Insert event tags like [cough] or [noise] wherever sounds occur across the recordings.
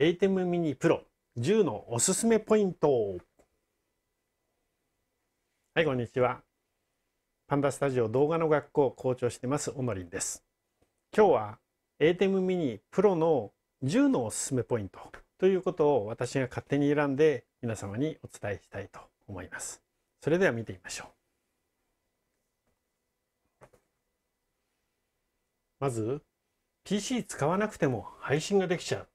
エ t テムミニプロ p 10のおすすめポイントはいこんにちはパンダスタジオ動画の学校を校長してますおのりんです今日はエ t テムミニプロの10のおすすめポイントということを私が勝手に選んで皆様にお伝えしたいと思いますそれでは見てみましょうまず PC 使わなくても配信ができちゃう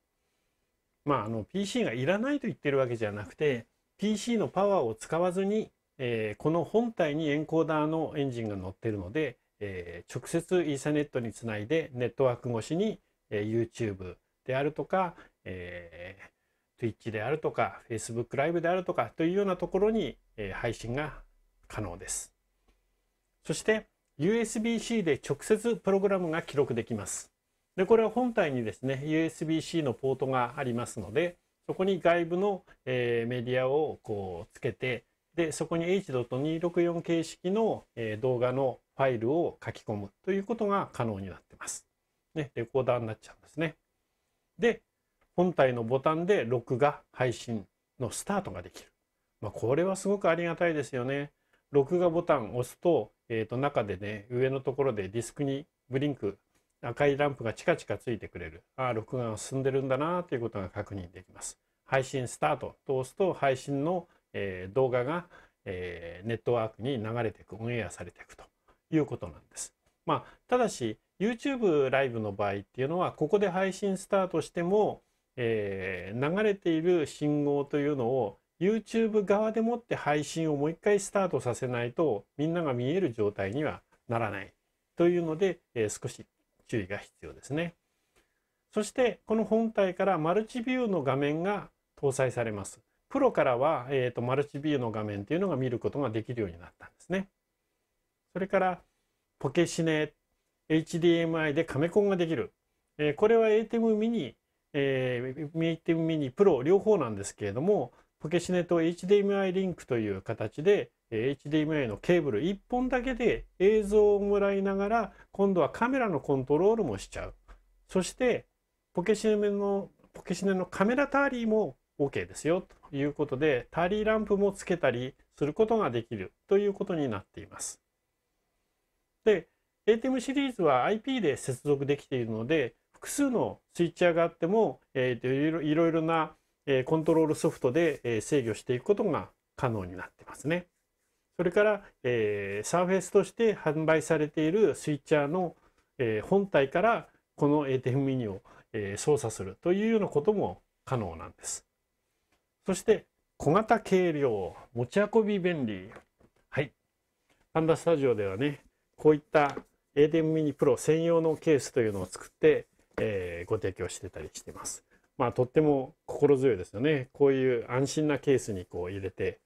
まあ、あの PC がいらないと言ってるわけじゃなくて PC のパワーを使わずに、えー、この本体にエンコーダーのエンジンが乗ってるので、えー、直接イーサネットにつないでネットワーク越しに、えー、YouTube であるとか、えー、Twitch であるとか Facebook ライブであるとかというようなところに、えー、配信が可能です。そして USB-C で直接プログラムが記録できます。でこれは本体にですね USB-C のポートがありますのでそこに外部の、えー、メディアをこうつけてでそこに H.264 形式の、えー、動画のファイルを書き込むということが可能になってます。ね、レコーダーになっちゃうんですね。で本体のボタンで録画配信のスタートができる。まあ、これはすごくありがたいですよね。録画ボタンを押すと,、えー、と中でね上のところでディスクにブリンク赤いランプがチカチカついてくれる。ああ、録画が進んでるんだなということが確認できます。配信スタートと押すと配信の、えー、動画が、えー、ネットワークに流れていく、オンエアされていくということなんです。まあ、ただし YouTube ライブの場合っていうのはここで配信スタートしても、えー、流れている信号というのを YouTube 側でもって配信をもう一回スタートさせないとみんなが見える状態にはならないというので、えー、少し注意が必要ですね。そしてこの本体からマルチビューの画面が搭載されます。プロからは、えーと、マルチビューの画面っていうのが見ることができるようになったんですね。それからポケシネ HDMI でカメコンができる。えー、これは ATEM ミニ、えー、ATEM ミニプロ両方なんですけれどもポケシネと HDMI リンクという形で HDMI のケーブル1本だけで映像をもらいながら今度はカメラのコントロールもしちゃうそしてポケシネのポケシネのカメラターリーも OK ですよということでターリーランプもつけたりすることができるということになっていますで ATEM シリーズは IP で接続できているので複数のスイッチャーがあっても、えー、いろいろなコントロールソフトで制御していくことが可能になってますね。それから、えー、サーフェスとして販売されているスイッチャーの、えー、本体からこの ATEM ミニを、えー、操作するというようなことも可能なんです。そして小型軽量持ち運び便利はいパンダスタジオではねこういった ATEM ミニプロ専用のケースというのを作って、えー、ご提供してたりしてます。まあとっても心強いですよね。こういう安心なケースにこう入れて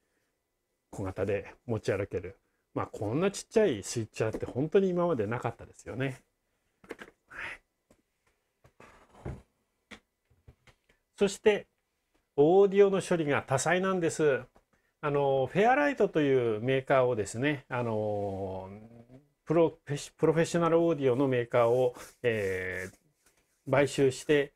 小型で持ち歩ける。まあ、こんなちっちゃいスイッチャーって本当に今までなかったですよね。そして、オーディオの処理が多彩なんです。あの、フェアライトというメーカーをですね、あの、プロフェッショナルオーディオのメーカーを、えー、買収して、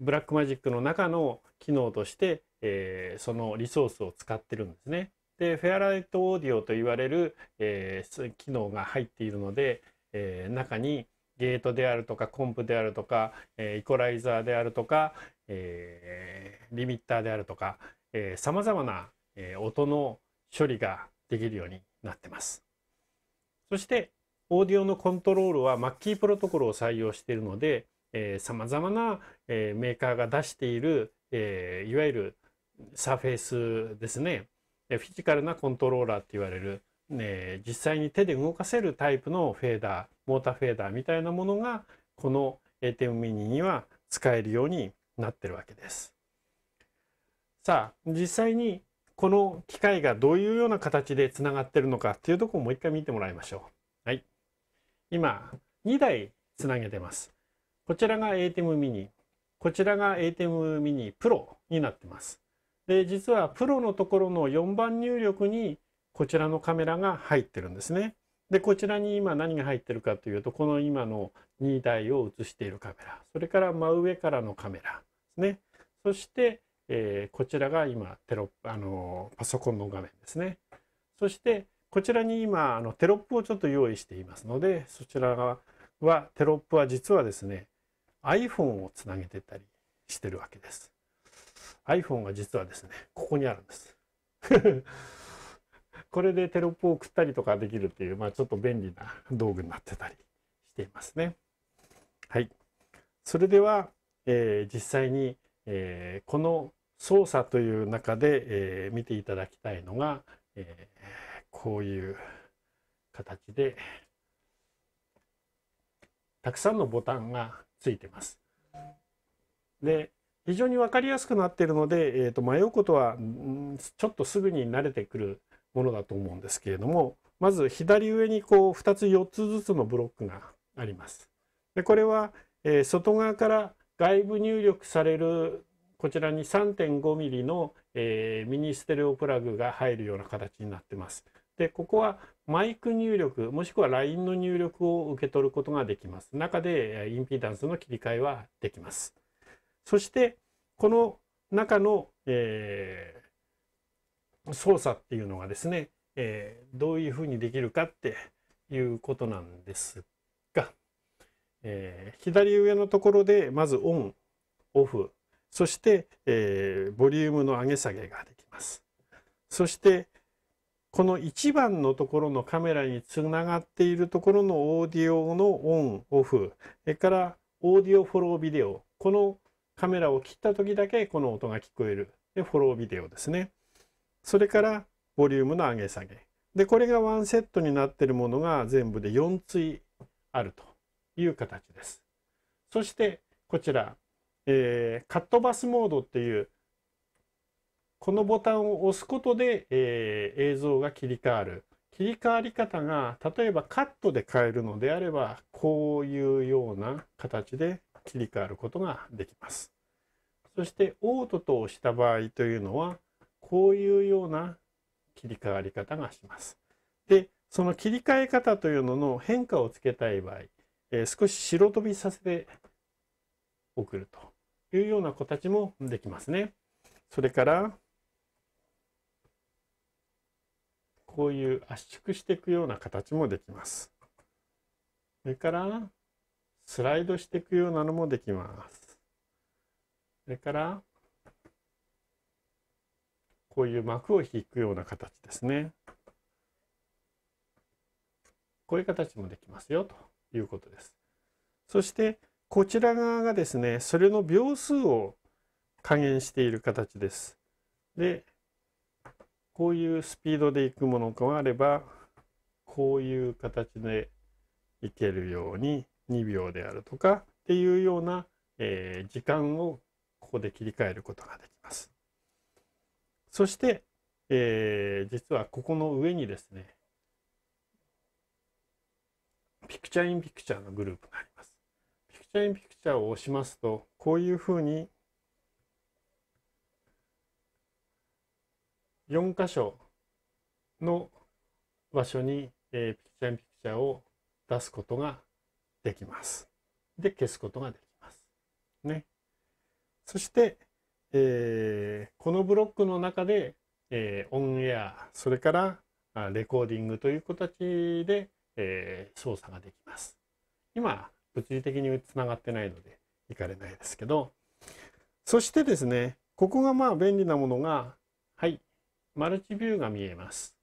ブラックマジックの中の機能として、えー、そのリソースを使ってるんですね。で、フェアライトオーディオと言われる、えー、機能が入っているので、えー、中にゲートであるとか、コンプであるとか、えー、イコライザーであるとか、えー、リミッターであるとか、えま様々な、えー、音の処理ができるようになってます。そして、オーディオのコントロールはマッキープロトコルを採用しているので、えま様々な、えー、メーカーが出している、えー、いわゆるサーフェイスですね。フィジカルなコントローラーって言われる、ね、実際に手で動かせるタイプのフェーダーモーターフェーダーみたいなものがこの ATEM ミニには使えるようになってるわけです。さあ実際にこの機械がどういうような形でつながってるのかっていうとこをもう一回見てもらいましょう。はい、今2台つなげてます。こちらが ATEM ミニこちらが ATEM ミニ Pro になってます。で実はプロのところの4番入力にこちらのカメラが入ってるんですね。でこちらに今何が入ってるかというとこの今の2台を映しているカメラそれから真上からのカメラですねそして、えー、こちらが今テロあのパソコンの画面ですねそしてこちらに今あのテロップをちょっと用意していますのでそちら側はテロップは実はですね iPhone をつなげてたりしてるわけです。iPhone が実はですね、ここにあるんです。[laughs] これでテロップを送ったりとかできるっていう、まあちょっと便利な道具になってたりしていますね。はい。それでは、えー、実際に、えー、この操作という中で、えー、見ていただきたいのが、えこういう形で、たくさんのボタンがついてます。で、非常に分かりやすくなっているので、えー、と迷うことはちょっとすぐに慣れてくるものだと思うんですけれどもまず左上にこう2つ4つずつのブロックがあります。でこれは、え外側から外部入力されるこちらに 3.5mm の、えミニステレオプラグが入るような形になってます。でここはマイク入力もしくは LINE の入力を受け取ることができます。中でインピーダンスの切り替えはできます。そしてこの中の、えー、操作っていうのがですね、えー、どういうふうにできるかっていうことなんですが、えー、左上のところでまずオンオフそして、えー、ボリュームの上げ下げができます。そしてこの1番のところのカメラにつながっているところのオーディオのオンオフそれからオーディオフォロービデオこのカメラを切った時だけこの音が聞こえる。で、フォロービデオですね。それから、ボリュームの上げ下げ。で、これがワンセットになってるものが全部で4対あるという形です。そして、こちら、えー、カットバスモードっていう、このボタンを押すことで、えー、映像が切り替わる。切り替わり方が、例えばカットで変えるのであれば、こういうような形で切り替わることができます。そしてオートと押した場合というのはこういうような切り替わり方がします。でその切り替え方というのの変化をつけたい場合、えー、少し白飛びさせて送るというような形もできますね。それからこういう圧縮していくような形もできます。それからスライドしていくようなのもできます。それから、こういう膜を引くような形ですね。こういう形もできますよということです。そしてこちら側がですね、それの秒数を加減している形です。で、こういうスピードでいくものがあれば、こういう形でいけるように2秒であるとかっていうような、えー、時間をここで切り替えることができます。そして、えー、実はここの上にですね、ピクチャーインピクチャーのグループがあります。ピクチャーインピクチャーを押しますと、こういうふうに4箇所の場所に、えー、ピクチャーインピクチャーを出すことができます。で、消すことができます。ね。そして、えー、このブロックの中で、えー、オンエア、それからレコーディングという形で、えー、操作ができます。今、物理的につながってないので、いかれないですけど、そしてですね、ここがまあ便利なものが、はい、マルチビューが見えます。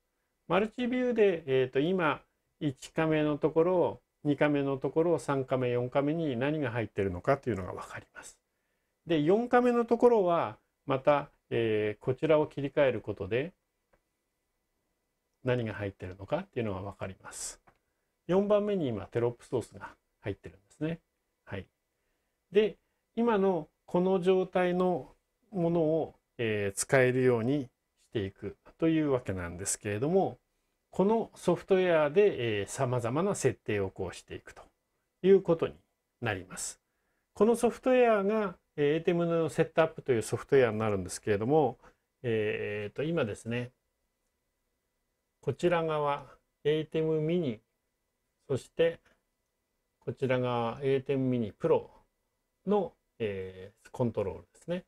マルチビューで、えー、と今、1カメのところを2回目のところを3回目4回目に何が入ってるのかというのが分かります。で4回目のところはまた、えー、こちらを切り替えることで何が入ってるのかっていうのが分かります。4番目に今テロップソースが入ってるんですね。はい、で今のこの状態のものを、えー、使えるようにしていくというわけなんですけれどもこのソフトウェアでさまざまな設定をこうしていくということになります。このソフトウェアが ATEM のセットアップというソフトウェアになるんですけれども、えー、と今ですねこちら側 ATEM ミニそしてこちら側 ATEM ミニプロの、えー、コントロールですね。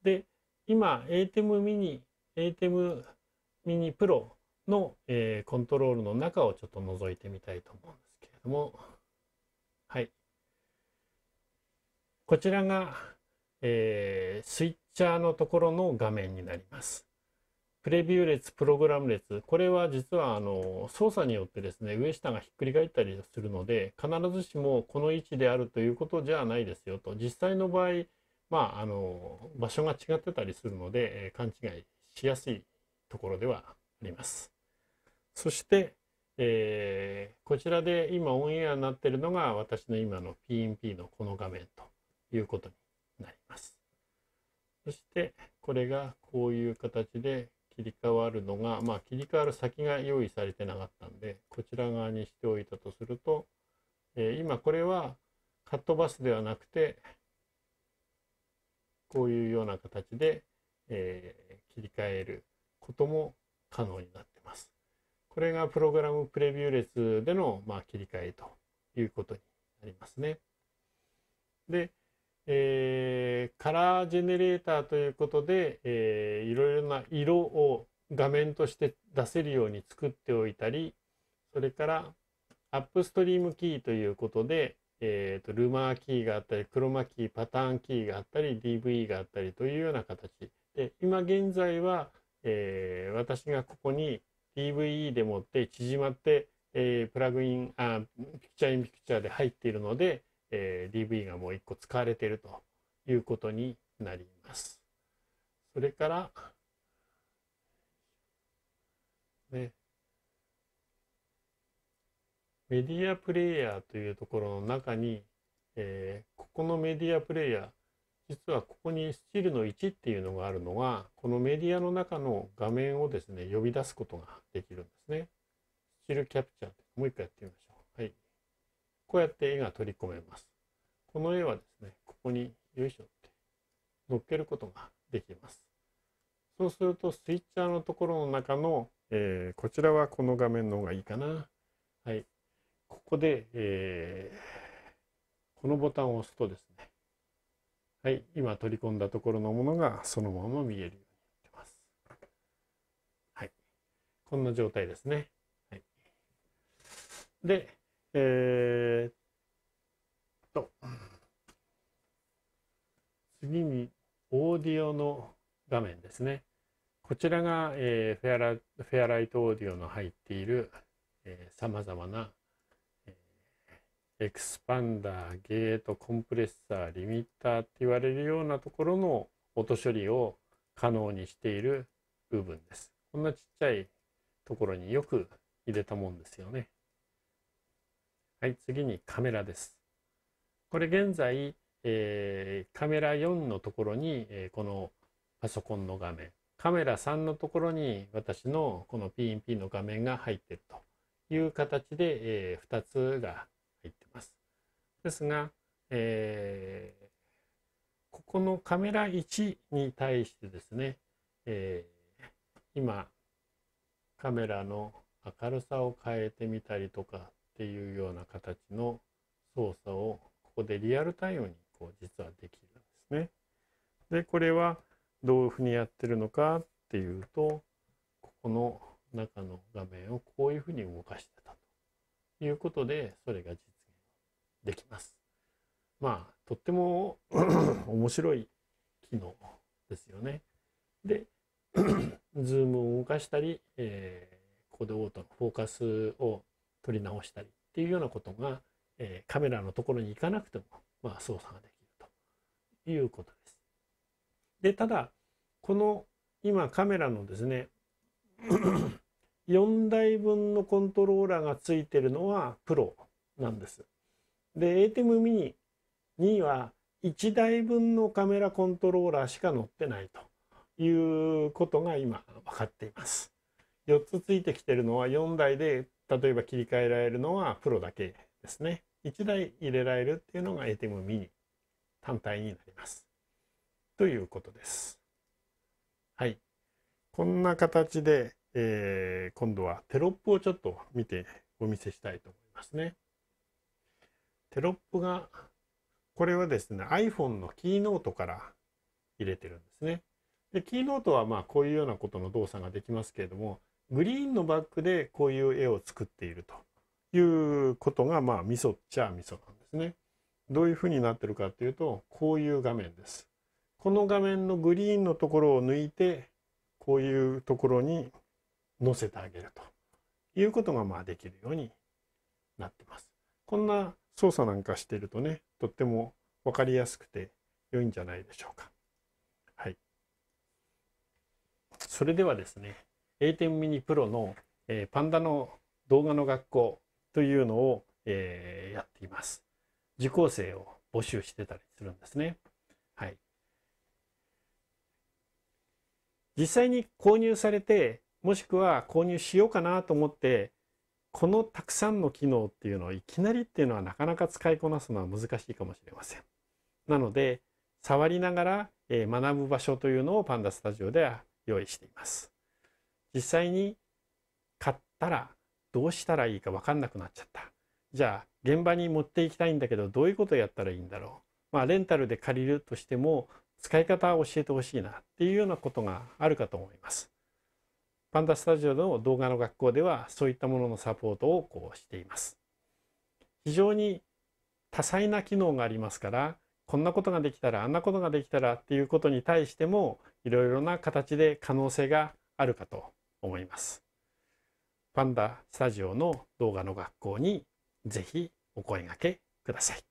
で今 ATEM ミニ ATEM ミニプロの、えー、コントロールの中をちょっと覗いてみたいと思うんですけれども、はい。こちらが、えー、スイッチャーのところの画面になります。プレビュー列、プログラム列、これは実はあの操作によってですね、上下がひっくり返ったりするので、必ずしもこの位置であるということじゃないですよと、実際の場合、まあ、あの場所が違ってたりするので、えー、勘違いしやすいところではあります。そして、えー、こちらで今オンエアになってるのが私の今の PNP のこの画面ということになります。そしてこれがこういう形で切り替わるのが、まあ、切り替わる先が用意されてなかったんでこちら側にしておいたとすると、えー、今これはカットバスではなくてこういうような形で、えー、切り替えることも可能になってこれがプログラムプレビュー列での、まあ、切り替えということになりますね。で、えー、カラージェネレーターということで、えー、いろいろな色を画面として出せるように作っておいたり、それからアップストリームキーということで、えーと、ルマーキーがあったり、クロマキー、パターンキーがあったり、DV があったりというような形で、今現在は、えー、私がここに d v e でもって縮まって、えー、プラグインあピクチャーインピクチャーで入っているので、えー、DV がもう1個使われているということになります。それから、ね、メディアプレイヤーというところの中に、えー、ここのメディアプレイヤー実はここにスチールの1っていうのがあるのはこのメディアの中の画面をですね呼び出すことができるんですね。スチールキャプチャーってもう一回やってみましょう。はい。こうやって絵が取り込めます。この絵はですね、ここによいしょって乗っけることができます。そうするとスイッチャーのところの中の、えー、こちらはこの画面の方がいいかな。はい。ここで、えー、このボタンを押すとですね、はい、今取り込んだところのものがそのまま見えるようになってます。はい、こんな状態ですね。はい、で、えー、っと、次にオーディオの画面ですね。こちらが、えー、フェアラフェアライトオーディオの入っているさまざまなエクスパンダー、ゲート、コンプレッサー、リミッターって言われるようなところの音処理を可能にしている部分です。こんなちっちゃいところによく入れたもんですよね。はい、次にカメラです。これ現在、えー、カメラ4のところに、えー、このパソコンの画面、カメラ3のところに私のこの PNP の画面が入っているという形で、えー、2つがですが、えー、ここのカメラ1に対してですね、えー、今カメラの明るさを変えてみたりとかっていうような形の操作をここでリアルタイムにこう実はできるんですね。でこれはどういうふうにやってるのかっていうとここの中の画面をこういうふうに動かしてたということでそれが実できます。まあとっても [clears throat] 面白い機能ですよね。で [clears throat] ズームを動かしたり、えー、コードオートのフォーカスを取り直したりっていうようなことが、えー、カメラのところに行かなくても、まあ、操作ができるということです。でただこの今カメラのですね4 [clears throat] 台分のコントローラーがついてるのはプロなんです。で、ATEM mini には1台分のカメラコントローラーしか載ってないということが今分かっています。4つついてきてるのは4台で例えば切り替えられるのはプロだけですね。1台入れられるっていうのが ATEM mini 単体になります。ということです。はい。こんな形で、えー、今度はテロップをちょっと見てお見せしたいと思いますね。テロップが、これはですね、iPhone のキーノートから入れてるんですね。で、キーノートはまあこういうようなことの動作ができますけれども、グリーンのバックでこういう絵を作っているということがまあミソっちゃミソなんですね。どういうふうになってるかっていうと、こういう画面です。この画面のグリーンのところを抜いて、こういうところに載せてあげるということがまあできるようになってます。こんな操作なんかしてるとね、とっても分かりやすくて良いんじゃないでしょうか。はい。それではですね、A10 ミニプロの、えー、パンダの動画の学校というのを、えー、やっています。受講生を募集してたりするんですね。はい。実際に購入されて、もしくは購入しようかなと思ってこのたくさんの機能っていうのをいきなりっていうのはなかなか使いこなすのは難しいかもしれません。なので触りながら学ぶ場所というのをパンダスタジオでは用意しています。実際に買ったらどうしたらいいか分かんなくなっちゃった。じゃあ現場に持っていきたいんだけどどういうことをやったらいいんだろう。まあレンタルで借りるとしても使い方を教えてほしいなっていうようなことがあるかと思います。パンダスタジオの動画の学校ではそういったもののサポートをこうしています。非常に多彩な機能がありますからこんなことができたらあんなことができたらっていうことに対してもいろいろな形で可能性があるかと思います。パンダスタジオの動画の学校にぜひお声がけください。